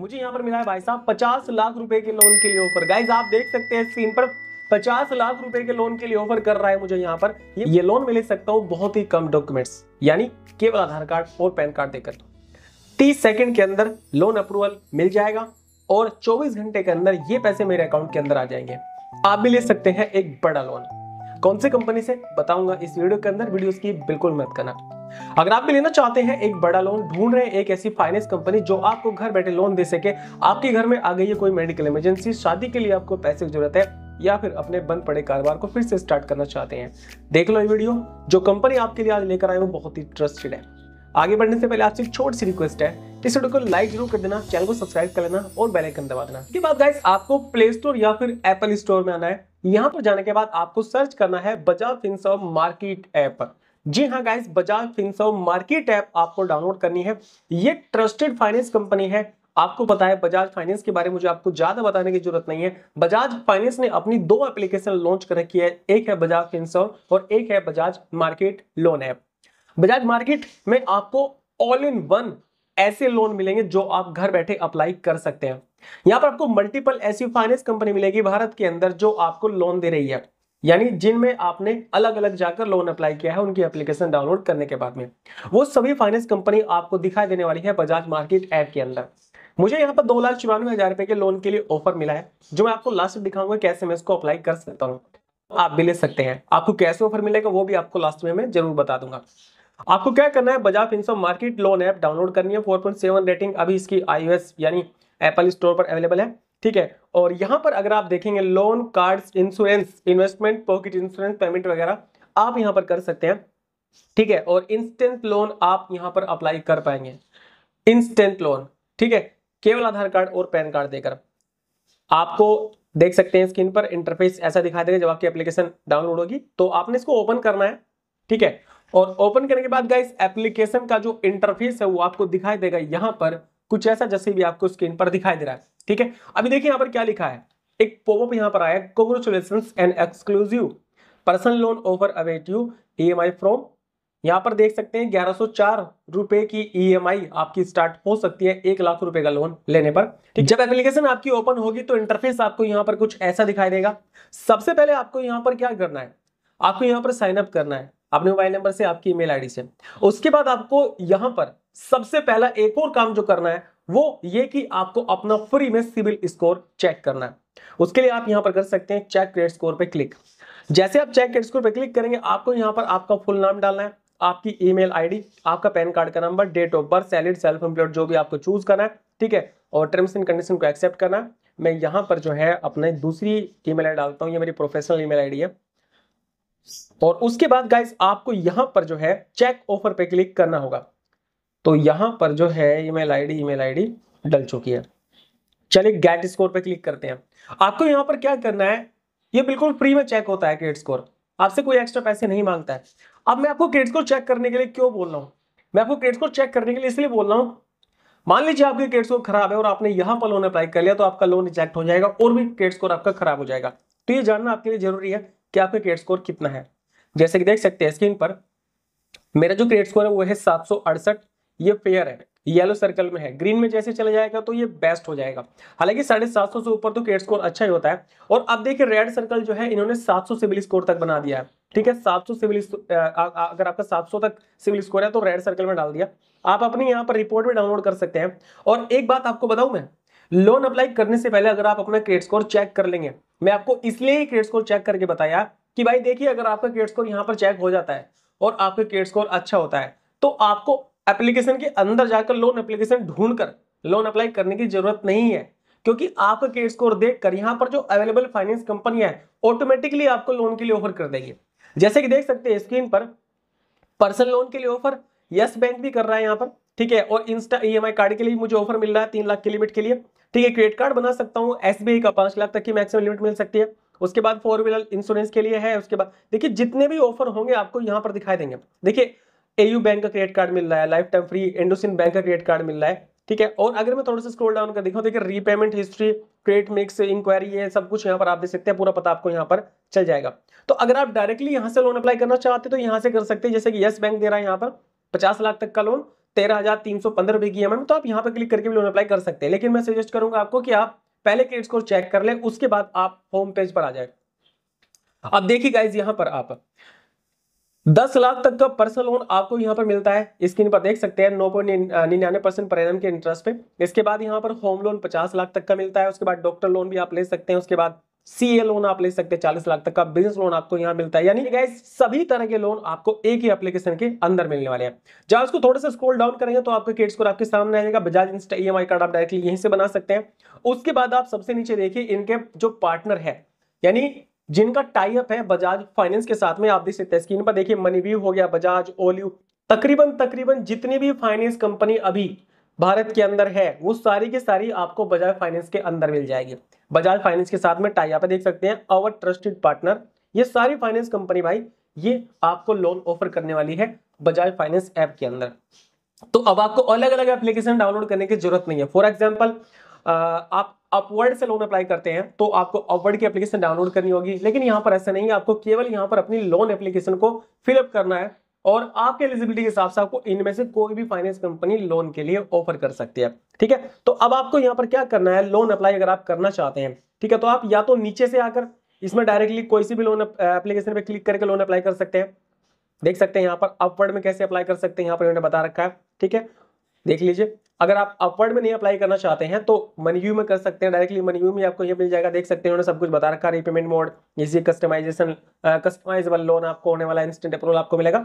मुझे यहाँ पर मिला है भाई साहब पचास लाख रुपए के लोन के लिए ऑफर गाइज आप देख सकते हैं स्क्रीन पर पचास लाख रुपए के लोन के लिए ऑफर कर रहा है मुझे यहाँ पर ये, ये लोन में ले सकता हूँ बहुत ही कम डॉक्यूमेंट्स यानी केवल आधार कार्ड और पैन कार्ड देकर तो। तीस सेकेंड के अंदर लोन अप्रूवल मिल जाएगा और चौबीस घंटे के अंदर ये पैसे मेरे अकाउंट के अंदर आ जाएंगे आप भी ले सकते हैं एक बड़ा लोन कौन सी कंपनी से बताऊंगा इस वीडियो के अंदर वीडियो की बिल्कुल मत करना अगर आप भी लेना चाहते हैं एक बड़ा लोन ढूंढ रहे हैं एक ऐसी फाइनेंस कंपनी जो आपको घर बैठे लोन दे सके आपके घर में आ गई है कोई मेडिकल इमरजेंसी शादी के लिए आपको पैसे की जरूरत है या फिर अपने बंद पड़े कारोबार को फिर से स्टार्ट करना चाहते हैं देख लो ये वीडियो जो कंपनी आपके लिए आज लेकर आए वो बहुत ही ट्रस्टेड है आगे बढ़ने से पहले आपसे एक छोटी सी रिक्वेस्ट है इस वीडियो को लाइक जरूर कर देना चैनल को सब्सक्राइब कर लेना और बेल आइकन दबा देना इसके बाद गाइस आपको प्ले स्टोर या फिर एप्पल स्टोर में आना है यहाँ पर जाने के बाद आपको सर्च करना है बजाज फिनसर्व मार्केट ऐप पर जी हाँ guys Bajaj Finserv market app आपको डाउनलोड करनी है ये ट्रस्टेड फाइनेंस कंपनी है आपको पता है बजाज फाइनेंस के बारे में मुझे आपको ज्यादा बताने की जरूरत नहीं है बजाज फाइनेंस ने अपनी दो एप्लीकेशन लॉन्च कर रखी है एक है बजाज फिंसो और एक है Bajaj market loan app Bajaj market में आपको ऑल इन वन ऐसे लोन मिलेंगे जो आप घर बैठे अप्लाई कर सकते हैं यहां पर आपको मल्टीपल ऐसी फाइनेंस कंपनी मिलेगी भारत के अंदर जो आपको लोन दे रही है यानी जिनमें आपने अलग अलग जाकर लोन अप्लाई किया है उनकी एप्लीकेशन डाउनलोड करने के बाद में वो सभी फाइनेंस कंपनी आपको दिखाई देने वाली है बजाज मार्केट ऐप के अंदर मुझे यहाँ पर दो लाख चौरानवे हजार रुपए के लोन के लिए ऑफर मिला है जो मैं आपको लास्ट दिखाऊंगा कैसे मैं इसको अप्लाई कर सकता हूँ आप भी ले सकते हैं आपको कैसे ऑफर मिलेगा वो भी आपको लास्ट में मैं जरूर बता दूंगा आपको क्या करना है Bajaj Finserv market loan app download करनी है फोर रेटिंग अभी इसकी आईओएस यानी एप्पल स्टोर पर अवेलेबल है ठीक है और यहां पर अगर आप देखेंगे loan cards insurance investment pocket insurance payment वगैरह आप यहां पर कर सकते हैं ठीक है और इंस्टेंट लोन आप यहां पर अप्लाई कर पाएंगे इंस्टेंट लोन ठीक है केवल आधार कार्ड और पैन कार्ड देकर आपको देख सकते हैं स्क्रीन पर इंटरफेस ऐसा दिखा देगा जब आपकी एप्लीकेशन डाउनलोड होगी तो आपने इसको ओपन करना है ठीक है और ओपन करने के बाद गाइस एप्लीकेशन का जो इंटरफेस है वो आपको दिखाई देगा यहां पर कुछ ऐसा जैसे भी आपको स्क्रीन पर दिखाई दे रहा है ठीक है अभी देखिए यहाँ पर क्या लिखा है एक पोपअप यहाँ पर आया congratulation and exclusive personal loan offer await you E from यहाँ पर देख सकते हैं ग्यारह सौ चार रुपए की ईएमआई e आपकी स्टार्ट हो सकती है एक लाख रुपए का लोन लेने पर ठीक जब एप्लीकेशन आपकी ओपन होगी तो इंटरफेस आपको यहाँ पर कुछ ऐसा दिखाई देगा सबसे पहले आपको यहाँ पर क्या करना है आपको यहाँ पर साइन अप करना है अपने मोबाइल नंबर से आपकी ईमेल आईडी से उसके बाद आपको यहां पर सबसे पहला एक और काम जो करना है वो ये कि आपको अपना फ्री में सिविल स्कोर चेक करना है उसके लिए आप यहां पर कर सकते हैं चेक क्रेडिट स्कोर पे क्लिक जैसे आप चेक क्रेडिट स्कोर पे क्लिक करेंगे आपको यहां पर आपका फुल नाम डालना है आपकी ईमेल आईडी आपका पैन कार्ड का number date of birth salary self employed जो भी आपको चूज करना है ठीक है और टर्म्स एंड कंडीशन को एक्सेप्ट करना है मैं यहाँ पर जो है अपने दूसरी ईमेल आईडी डालता हूँ ये मेरी प्रोफेशनल ईमेल आईडी है और उसके बाद गाइस आपको यहां पर जो है चेक ऑफर पे क्लिक करना होगा तो यहां पर जो है ईमेल आईडी ईमेल आईडी डल चुकी है चलिए गेट स्कोर पे क्लिक करते हैं आपको यहां पर क्या करना है ये बिल्कुल फ्री में चेक होता है क्रेडिट स्कोर आपसे कोई एक्स्ट्रा पैसे नहीं मांगता है अब मैं आपको क्रेडिट स्कोर चेक करने के लिए क्यों बोल रहा हूं मैं आपको क्रेडिट स्कोर चेक करने के लिए इसलिए बोल रहा हूं मान लीजिए आपके क्रेडिट स्कोर खराब है और आपने यहां पर लोन अप्लाई कर लिया तो आपका लोन रिजेक्ट हो जाएगा और भी क्रेडिट स्कोर आपका खराब हो जाएगा तो ये जानना आपके लिए जरूरी है कि आपका क्रेडिट स्कोर कितना है जैसे कि देख सकते हैं स्क्रीन पर मेरा जो क्रेडिट स्कोर है वो है सात सौ अड़सठ ये फेयर है येलो सर्कल में है ग्रीन में जैसे चला जाएगा तो ये बेस्ट हो जाएगा हालांकि साढ़े सात सौ से ऊपर तो क्रेडिट स्कोर अच्छा ही होता है और अब देखिए रेड सर्कल जो है इन्होंने सात सौ सिविल स्कोर तक बना दिया है ठीक है सात सौ सिविल अगर आपका सात सौ तक सिविल स्कोर है तो रेड सर्कल में डाल दिया आप अपनी यहाँ पर रिपोर्ट भी डाउनलोड कर सकते हैं और एक बात आपको बताऊ मैं लोन अप्लाई करने से पहले अगर आप अपना क्रेडिट स्कोर चेक कर लेंगे मैं आपको इसलिए ही क्रेडिट स्कोर चेक करके बताया कि भाई देखिए अगर आपका क्रेडिट स्कोर यहाँ पर चेक हो जाता है और आपका क्रेडिट स्कोर अच्छा होता है तो आपको एप्लीकेशन के अंदर जाकर लोन एप्लीकेशन ढूंढ लोन अप्लाई करने की जरूरत नहीं है क्योंकि आपका क्रेडिट स्कोर देखकर यहाँ पर जो अवेलेबल फाइनेंस कंपनियां है ऑटोमेटिकली आपको लोन के लिए ऑफर कर देंगे जैसे कि देख सकते हैं स्क्रीन पर पर्सनल लोन के लिए ऑफर यस बैंक भी कर रहा है यहाँ पर ठीक है और इंस्टा ईएमआई कार्ड के लिए मुझे ऑफर मिल रहा है तीन लाख की लिमिट के लिए ठीक है क्रेडिट कार्ड बना सकता हूँ एसबीआई का पांच लाख तक की मैक्सिमम लिमिट मिल सकती है उसके बाद फोर व्हीलर इंश्योरेंस के लिए है उसके बाद देखिए जितने भी ऑफर होंगे आपको यहाँ पर दिखाई देंगे देखिए एयू बैंक का क्रेडिट कार्ड मिल रहा है life time free IndusInd bank का क्रेडिट कार्ड मिल रहा है ठीक है और अगर मैं थोड़ा सा स्क्रोल डाउन कर देखा देखिए repayment history credit mix inquiry है सब कुछ यहाँ पर आप देख सकते हैं पूरा पता आपको यहाँ पर चल जाएगा तो अगर आप डायरेक्टली यहाँ से लोन अप्लाई करना चाहते तो यहाँ से कर सकते हैं जैसे कि यस बैंक दे रहा है यहाँ पर पचास लाख तक का लोन तेरह हज़ार तीन तो आप यहाँ पर क्लिक करके भी लोन अप्लाई कर सकते हैं लेकिन मैं सजेस्ट करूंगा आपको कि आप पहले क्रेडिट स्कोर चेक कर ले उसके बाद आप होम पेज पर आ जाए अब देखिए गाइज यहां पर आप दस लाख तक का पर्सनल लोन आपको यहां पर मिलता है स्क्रीन पर देख सकते हैं नौ पॉइंट निन्यानवे परसेंट पर के इंटरेस्ट पे इसके बाद यहां पर होम लोन पचास लाख तक का मिलता है उसके बाद डॉक्टर लोन भी आप ले सकते हैं उसके बाद सी ए लोन आप ले सकते हैं चालीस लाख तक का बिजनेस लोन आपको यहाँ मिलता है यानी सभी तरह के लोन आपको एक ही एप्लीकेशन के अंदर मिलने वाले हैं जब उसको थोड़ा सा स्क्रोल डाउन करेंगे तो आपके क्रेडिट स्कोर आपके सामने आ जाएगा बजाज इंस्टा ई कार्ड आप डायरेक्टली यहीं से बना सकते हैं उसके बाद आप सबसे नीचे देखिए इनके जो पार्टनर है यानी जिनका टाइप है बजाज फाइनेंस के साथ में आप देख सकते हैं स्क्रीन पर देखिए मनीव्यू हो गया बजाज ओलिव तकरीबन तकरीबन जितनी भी फाइनेंस कंपनी अभी भारत के अंदर है वो सारी की सारी आपको बजाज फाइनेंस के अंदर मिल जाएगी बजाज फाइनेंस के साथ में टाइप देख सकते हैं अवर ट्रस्टेड पार्टनर ये सारी फाइनेंस कंपनी भाई ये आपको लोन ऑफर करने वाली है बजाज फाइनेंस ऐप के अंदर तो अब आपको अलग अलग एप्लीकेशन डाउनलोड करने की जरूरत नहीं है फॉर एग्जाम्पल आप अपवर्ड से लोन अप्लाई करते हैं तो आपको अपवर्ड की एप्लीकेशन डाउनलोड करनी होगी लेकिन यहाँ पर ऐसा नहीं है आपको केवल यहाँ पर अपनी लोन एप्लीकेशन को फिलअप करना है और आपके एलिजिबिलिटी के हिसाब से आपको इनमें से कोई भी फाइनेंस कंपनी लोन के लिए ऑफर कर सकती है ठीक है तो अब आपको यहां पर क्या करना है लोन अप्लाई अगर आप करना चाहते हैं ठीक है तो आप या तो नीचे से आकर इसमें डायरेक्टली कोई सी भी लोन एप्लीकेशन पर क्लिक करके लोन अप्लाई कर सकते हैं देख सकते हैं यहाँ पर अपवर्ड में कैसे अप्लाई कर सकते हैं यहाँ पर इन्होंने बता रखा है ठीक है देख लीजिए अगर आप अपवर्ड में नहीं अप्लाई करना चाहते हैं तो मनयू में कर सकते हैं डायरेक्टली मनयू में आपको ये मिल जाएगा देख सकते हैं उन्होंने सब कुछ बता रखा है रिपेमेंट मोड इसी कस्टमाइजेशन कस्टमाइजेबल लोन आपको होने वाला इंस्टेंट अप्रूवल आपको मिलेगा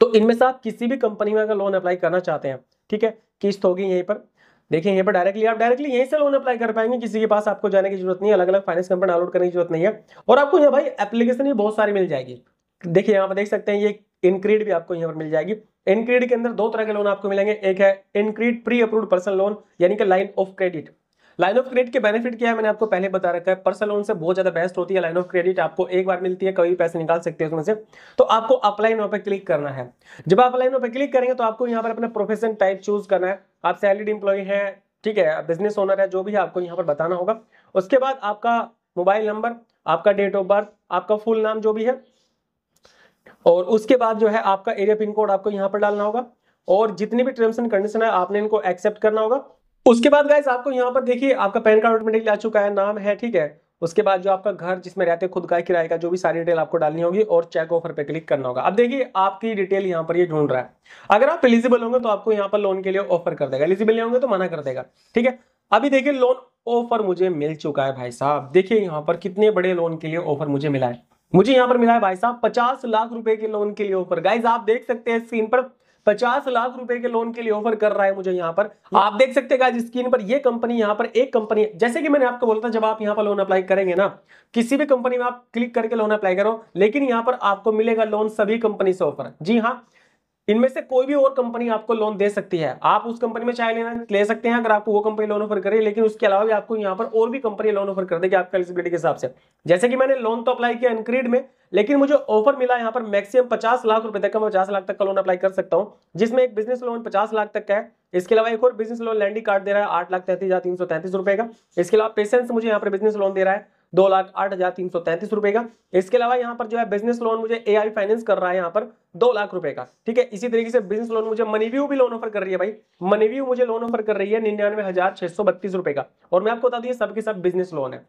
तो इनमें से आप किसी भी कंपनी में अगर लोन अप्लाई करना चाहते हैं ठीक है किस्त होगी यहीं पर देखिए यहाँ पर डायरेक्टली आप डायरेक्टली यहीं से लोन अप्लाई कर पाएंगे किसी के पास आपको जाने की जरूरत नहीं है अलग अलग फाइनेंस कंपनी डाउनलोड करने की जरूरत नहीं है और आपको यहाँ भाई एप्लीकेशन भी बहुत सारी मिल जाएगी देखिए यहाँ पर देख सकते हैं ये इनक्रीड भी आपको यहाँ पर मिल जाएगी इनक्रीड के अंदर दो तरह के लोन आपको मिलेंगे एक है InCred pre approve personal loan यानी कि line of credit line of credit के बेनिफिट क्या है मैंने आपको पहले बता रखा है पर्सनल लोन से बहुत ज्यादा बेस्ट होती है लाइन ऑफ क्रेडिट आपको एक बार मिलती है कभी पैसे निकाल सकते हैं उसमें से तो आपको अपलाइन पे क्लिक करना है जब आप अपलाइन पे क्लिक करेंगे तो आपको यहाँ पर अपना प्रोफेशन टाइप चूज करना है आप सैलरीड इंप्लॉय है ठीक है बिजनेस ओनर है जो भी है आपको यहाँ पर बताना होगा उसके बाद आपका मोबाइल नंबर आपका डेट ऑफ बर्थ आपका फुल नाम जो भी है और उसके बाद जो है आपका एरिया पिन कोड आपको यहाँ पर डालना होगा और जितनी भी टर्म्स एंड कंडीशन है आपने इनको एक्सेप्ट करना होगा उसके बाद गाइज आपको यहाँ पर देखिए आपका पैन कार्ड ऑटोमेटिकली आ चुका है नाम है ठीक है उसके बाद जो आपका घर जिसमें रहते हैं खुद का किराए का जो भी सारी डिटेल आपको डालनी होगी और चेक ऑफर पे क्लिक करना होगा अब देखिए आपकी डिटेल यहाँ पर ये ढूंढ रहा है अगर आप एलिजिबल होंगे तो आपको यहाँ पर लोन के लिए ऑफर कर देगा एलिजिबल नहीं होंगे तो मना कर देगा ठीक है अभी देखिए लोन ऑफर मुझे मिल चुका है भाई साहब देखिए यहाँ पर कितने बड़े लोन के लिए ऑफर मुझे मिला है मुझे यहाँ पर मिला है भाई साहब पचास लाख रुपए के लोन के लिए ऑफर गाइज आप देख सकते हैं स्क्रीन पर पचास लाख रुपए के लोन के लिए ऑफर कर रहा है मुझे यहाँ पर आप देख सकते हैं स्क्रीन पर ये कंपनी यहाँ पर एक कंपनी जैसे कि मैंने आपको बोला था जब आप यहाँ पर लोन अप्लाई करेंगे ना किसी भी कंपनी में आप क्लिक करके लोन अप्लाई करो लेकिन यहाँ पर आपको मिलेगा लोन सभी कंपनी से ऑफर जी हाँ इनमें से कोई भी और कंपनी आपको लोन दे सकती है आप उस कंपनी में चाहे लेना ले सकते हैं अगर आपको वो कंपनी लोन ऑफर करे लेकिन उसके अलावा भी आपको यहाँ पर और भी कंपनी लोन ऑफर कर देगी आपका एलिजिबिलिटी के हिसाब से जैसे कि मैंने लोन तो अप्लाई किया इनक्रीड में लेकिन मुझे ऑफर मिला यहाँ पर मैक्सिमम पचास लाख रुपए तक पचास लाख तक का लोन अप्लाई कर सकता हूँ जिसमें एक बिजनेस लोन पचास लाख तक का है इसके अलावा एक और बिजनेस लोन लैंडिंग कार्ड दे रहा है आठ लाख तैतीस हजार तीन सौ तैंतीस रुपए का इसके अलावा पेशेंस मुझे यहाँ पर बिजनेस लोन दे रहा है दो लाख आठ हजार तीन सौ तैंतीस रुपए का इसके अलावा यहाँ पर जो है बिजनेस लोन मुझे ए आई फाइनेंस कर रहा है यहाँ पर दो लाख रुपए का ठीक है इसी तरीके से बिजनेस लोन मुझे मनीव्यू भी लोन ऑफर कर रही है भाई मनीव्यू मुझे लोन ऑफर कर रही है निन्यानवे हजार छह सौ बत्तीस रुपए का और मैं आपको बता दी सबके सब बिजनेस लोन है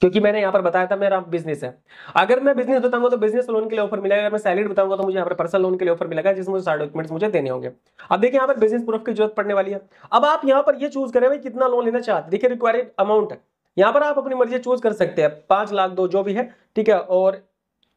क्योंकि मैंने यहाँ पर बताया था मेरा बिजनेस है अगर मैं बिजनेस बताऊंगा तो बिजनेस लोन के लिए ऑफर मिलेगा अगर मैं सैलरी बताऊंगा तो मुझे यहाँ पर पर्सनल लोन के लिए ऑफर मिलेगा जिसमें मुझे सारे डॉक्यूमेंट्स मुझे देने होंगे अब देखिए यहाँ पर बिजनेस प्रूफ की जरूरत पड़ने वाली है अब आप यहाँ पर ये चूज करें भाई कितना लोन लेना चाहते देखिए रिक्वायर्ड अमाउंट है यहाँ पर आप अपनी मर्जी चूज कर सकते हैं पांच लाख दो जो भी है ठीक है और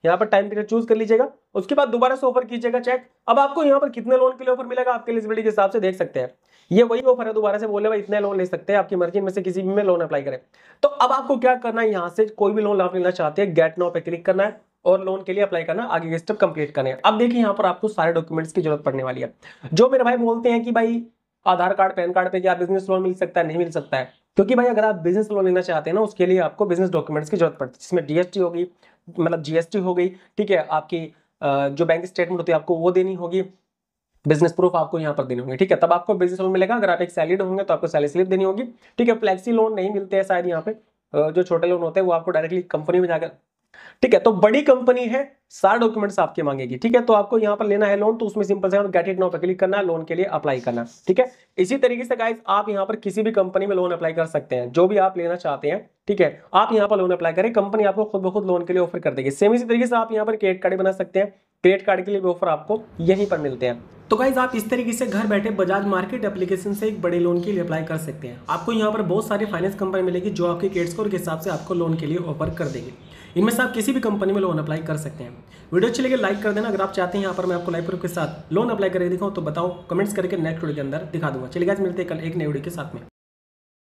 यहाँ पर टाइम पीरियड चूज कर लीजिएगा उसके बाद दोबारा से ऑफर कीजिएगा चेक अब आपको यहाँ पर कितने लोन के लिए ऑफर मिलेगा आपके एलिजिबिलिटी के हिसाब से देख सकते हैं ये वही ऑफर है दोबारा से बोले भाई इतने लोन ले सकते हैं आपकी मर्जी में से किसी भी में लोन अप्लाई करें तो अब आपको क्या करना है यहाँ से कोई भी लोन आप लेना चाहते हैं गेट नाउ पे क्लिक करना है और लोन के लिए अप्लाई करना आगे के स्टेप कंप्लीट करने अब देखिए यहाँ पर आपको सारे डॉक्यूमेंट्स की जरूरत पड़ने वाली है जो मेरे भाई बोलते हैं कि भाई आधार कार्ड पैन कार्ड पे क्या बिजनेस लोन मिल सकता है नहीं मिल सकता है क्योंकि भाई अगर आप बिजनेस लोन लेना चाहते हैं ना उसके लिए आपको बिजनेस डॉक्यूमेंट्स की जरूरत पड़ती है जिसमें जीएसटी होगी मतलब जीएसटी हो गई ठीक है आपकी जो बैंक स्टेटमेंट होती है आपको वो देनी होगी बिजनेस प्रूफ आपको यहाँ पर देने होंगे ठीक है तब आपको बिजनेस लोन मिलेगा अगर आप एक सैलरीड होंगे तो आपको सैलरी स्लिप देनी होगी ठीक है फ्लैक्सी लोन नहीं मिलते हैं शायद यहाँ पे जो छोटे लोन होते हैं वो आपको डायरेक्टली कंपनी में जाकर ठीक है तो बड़ी कंपनी है सारे डॉक्यूमेंट्स आपके मांगेगी ठीक है तो आपको यहाँ पर लेना है लोन तो उसमें सिंपल से गेट इट नाउ पर क्लिक करना लोन के लिए अप्लाई करना ठीक है इसी तरीके से गाइस आप यहां पर किसी भी कंपनी में लोन अप्लाई कर सकते हैं जो भी आप लेना चाहते हैं ठीक है आप यहाँ पर लोन अप्लाई करें कंपनी आपको खुद ब खुद लोन के लिए ऑफर कर देगी सेम इसी तरीके से आप यहाँ पर क्रेडिट कार्ड बना सकते हैं क्रेडिट कार्ड के लिए भी ऑफर आपको यहीं पर मिलते हैं तो गाइज आप इस तरीके से घर बैठे बजाज मार्केट एप्लीकेशन से एक बड़े लोन के लिए अप्लाई कर सकते हैं आपको यहाँ पर बहुत सारी फाइनेंस कंपनी मिलेगी जो आपके क्रेडिट स्कोर के हिसाब से आपको लोन के लिए ऑफर कर देगी इनमें से आप किसी भी कंपनी में लोन अप्लाई कर सकते हैं वीडियो अच्छी लगे लाइक कर देना अगर आप चाहते हैं यहाँ पर मैं आपको प्रूफ के साथ लोन अप्लाई करके दिखाऊँ तो बताओ कमेंट्स करके नेक्स्ट वीडियो के अंदर दिखा दूंगा चलिए आज मिलते हैं कल एक नई वीडियो के साथ में